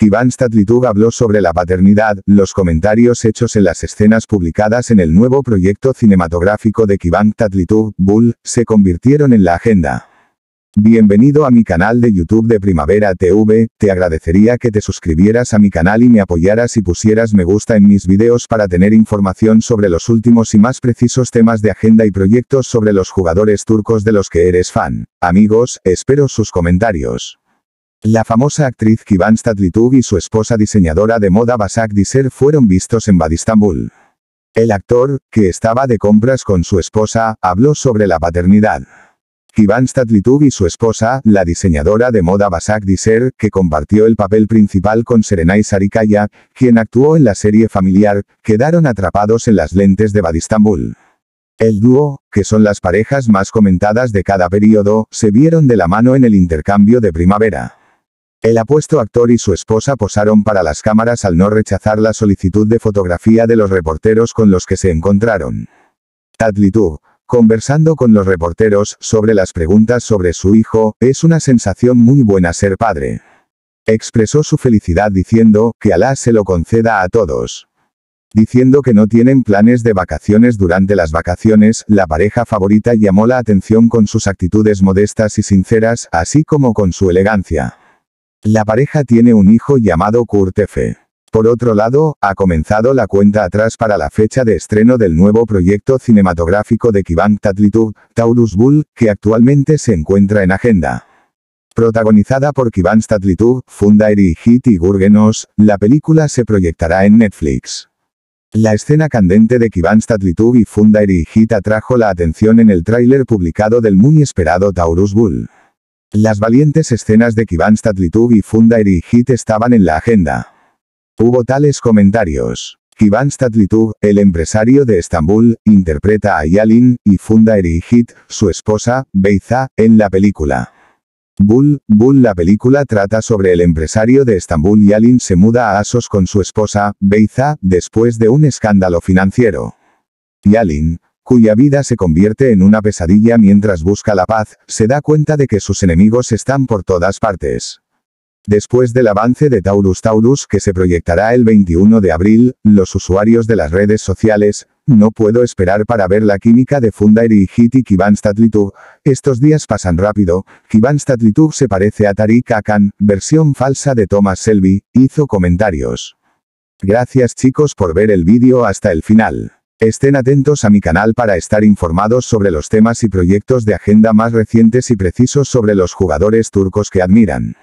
Kıvanç Statlitug habló sobre la paternidad, los comentarios hechos en las escenas publicadas en el nuevo proyecto cinematográfico de Kıvanç Tatlitug, Bull, se convirtieron en la agenda. Bienvenido a mi canal de YouTube de Primavera TV, te agradecería que te suscribieras a mi canal y me apoyaras y pusieras me gusta en mis videos para tener información sobre los últimos y más precisos temas de agenda y proyectos sobre los jugadores turcos de los que eres fan. Amigos, espero sus comentarios. La famosa actriz Kivan Tatlıtuğ y su esposa diseñadora de moda Basak Diser fueron vistos en Badistambul. El actor, que estaba de compras con su esposa, habló sobre la paternidad. Kivan Tatlıtuğ y su esposa, la diseñadora de moda Basak Diser, que compartió el papel principal con Serenay Sarikaya, quien actuó en la serie familiar, quedaron atrapados en las lentes de Badistambul. El dúo, que son las parejas más comentadas de cada periodo, se vieron de la mano en el intercambio de primavera. El apuesto actor y su esposa posaron para las cámaras al no rechazar la solicitud de fotografía de los reporteros con los que se encontraron. Tatlitu, conversando con los reporteros sobre las preguntas sobre su hijo, es una sensación muy buena ser padre. Expresó su felicidad diciendo, que Alá se lo conceda a todos. Diciendo que no tienen planes de vacaciones durante las vacaciones, la pareja favorita llamó la atención con sus actitudes modestas y sinceras, así como con su elegancia. La pareja tiene un hijo llamado Kurt Por otro lado, ha comenzado la cuenta atrás para la fecha de estreno del nuevo proyecto cinematográfico de Kivan Tatlitu, Taurus Bull, que actualmente se encuentra en agenda. Protagonizada por Kivan Tatlitu, Funda Hit y Gurgenos, la película se proyectará en Netflix. La escena candente de Kivan Tatlitu y Fundairi Hit atrajo la atención en el tráiler publicado del muy esperado Taurus Bull. Las valientes escenas de Kivan Statlitub y Funda hit estaban en la agenda. Hubo tales comentarios. Kivan Statlitub, el empresario de Estambul, interpreta a Yalin, y Funda Erigit, su esposa, Beiza, en la película. Bull, Bull la película trata sobre el empresario de Estambul Yalin se muda a Asos con su esposa, Beiza, después de un escándalo financiero. Yalin, cuya vida se convierte en una pesadilla mientras busca la paz, se da cuenta de que sus enemigos están por todas partes. Después del avance de Taurus Taurus que se proyectará el 21 de abril, los usuarios de las redes sociales, no puedo esperar para ver la química de Fundairi y Hiti Statlitug, estos días pasan rápido, Statlitug se parece a Tariq Akan, versión falsa de Thomas Selby, hizo comentarios. Gracias chicos por ver el vídeo hasta el final. Estén atentos a mi canal para estar informados sobre los temas y proyectos de agenda más recientes y precisos sobre los jugadores turcos que admiran.